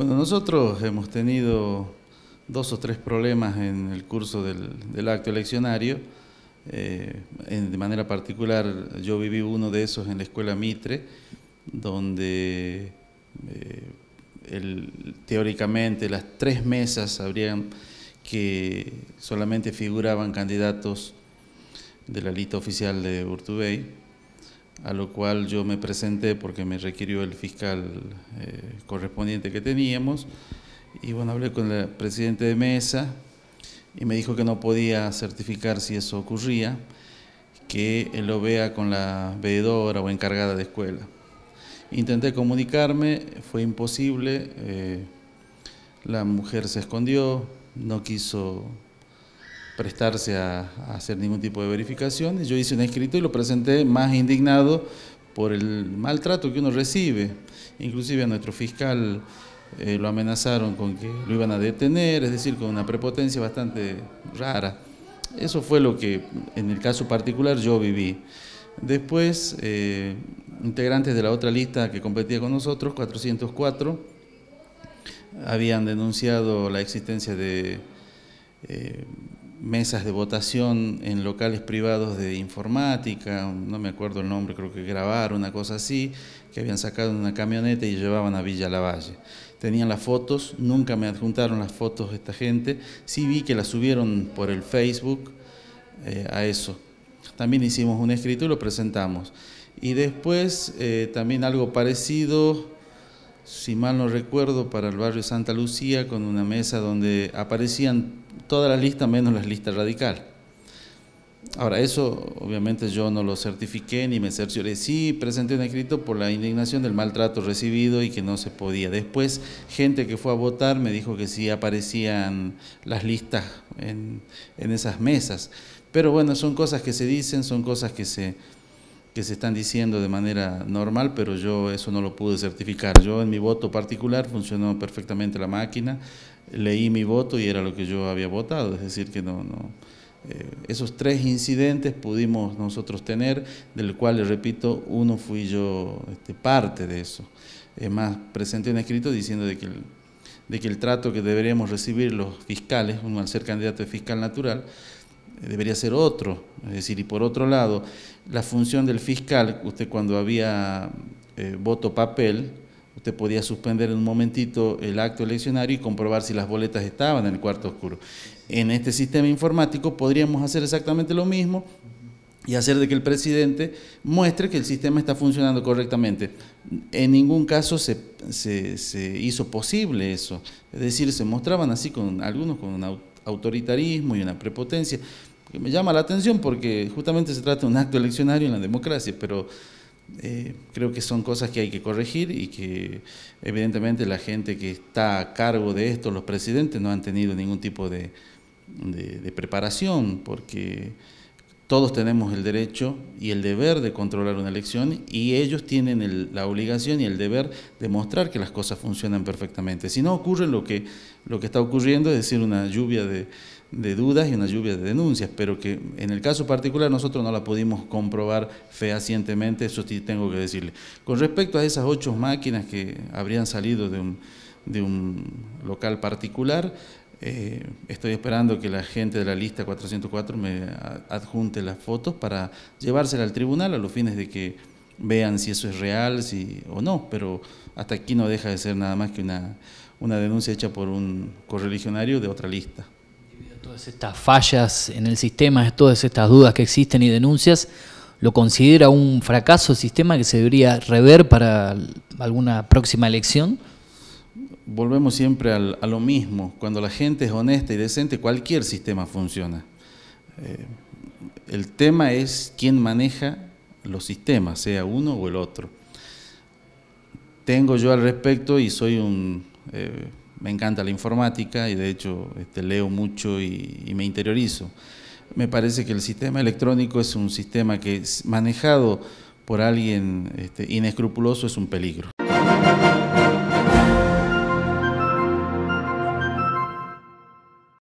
Bueno, nosotros hemos tenido dos o tres problemas en el curso del, acto eleccionario. Eh, de manera particular, yo viví uno de esos en la escuela Mitre, donde eh, teóricamente las tres mesas habrían que solamente figuraban candidatos de la lista oficial de Urtubey a lo cual yo me presenté porque me requirió el fiscal eh, correspondiente que teníamos. Y bueno, hablé con el presidente de mesa y me dijo que no podía certificar si eso ocurría, que él lo vea con la veedora o encargada de escuela. Intenté comunicarme, fue imposible, eh, la mujer se escondió, no quiso prestarse a, hacer ningún tipo de verificación. Yo hice un escrito y lo presenté más indignado por el maltrato que uno recibe. Inclusive a nuestro fiscal eh, lo amenazaron con que lo iban a detener, es decir, con una prepotencia bastante rara. Eso fue lo que en el caso particular yo viví. Después, eh, integrantes de la otra lista que competía con nosotros, 404, habían denunciado la existencia de eh, mesas de votación en locales privados de informática, no me acuerdo el nombre, creo que grabar, una cosa así, que habían sacado una camioneta y llevaban a Villa Lavalle. Tenían las fotos, nunca me adjuntaron las fotos de esta gente, sí vi que las subieron por el Facebook eh, a eso. También hicimos un escrito y lo presentamos. Y después eh, también algo parecido, si mal no recuerdo, para el barrio Santa Lucía, con una mesa donde aparecían todas las listas menos las listas radical. Ahora, eso obviamente yo no lo certifiqué ni me cercioré. Sí, presenté un escrito por la indignación del maltrato recibido y que no se podía. Después, gente que fue a votar me dijo que sí aparecían las listas en esas mesas. Pero bueno, son cosas que se dicen, son cosas que se, que se están diciendo de manera normal, pero yo eso no lo pude certificar. Yo en mi voto particular funcionó perfectamente la máquina, leí mi voto y era lo que yo había votado, es decir, que no, no. Eh, esos tres incidentes pudimos nosotros tener, del cual, les repito, uno fui yo este, parte de eso. Es más, presenté un escrito diciendo de que, de que el trato que deberíamos recibir los fiscales, uno al ser candidato de fiscal natural, debería ser otro. Es decir, y por otro lado, la función del fiscal, usted cuando había eh, voto papel, usted podía suspender en un momentito el acto eleccionario y comprobar si las boletas estaban en el cuarto oscuro. En este sistema informático podríamos hacer exactamente lo mismo y hacer de que el presidente muestre que el sistema está funcionando correctamente. En ningún caso se, se hizo posible eso. Es decir, se mostraban así con algunos con un autoritarismo y una prepotencia que me llama la atención porque justamente se trata de un acto eleccionario en la democracia, pero eh, creo que son cosas que hay que corregir y que evidentemente la gente que está a cargo de esto, los presidentes, no han tenido ningún tipo de, de preparación, porque todos tenemos el derecho y el deber de controlar una elección y ellos tienen la obligación y el deber de mostrar que las cosas funcionan perfectamente. Si no ocurre lo que, lo que está ocurriendo, es decir, una lluvia de, dudas y una lluvia de denuncias, pero que en el caso particular nosotros no la pudimos comprobar fehacientemente, eso sí tengo que decirle. Con respecto a esas ocho máquinas que habrían salido de de un local particular, eh, estoy esperando que la gente de la lista 404 me adjunte las fotos para llevárselas al tribunal a los fines de que vean si eso es real o no, pero hasta aquí no deja de ser nada más que una, una denuncia hecha por un correligionario de otra lista. Debido a todas estas fallas en el sistema, todas estas dudas que existen y denuncias, ¿lo considera un fracaso el sistema que se debería rever para alguna próxima elección? volvemos siempre a lo mismo. Cuando la gente es honesta y decente, cualquier sistema funciona. Eh, el tema es quién maneja los sistemas, sea uno o el otro. Tengo yo al respecto y soy un... Eh, me encanta la informática y de hecho este, leo mucho y, me interiorizo. Me parece que el sistema electrónico es un sistema que manejado por alguien este, inescrupuloso es un peligro.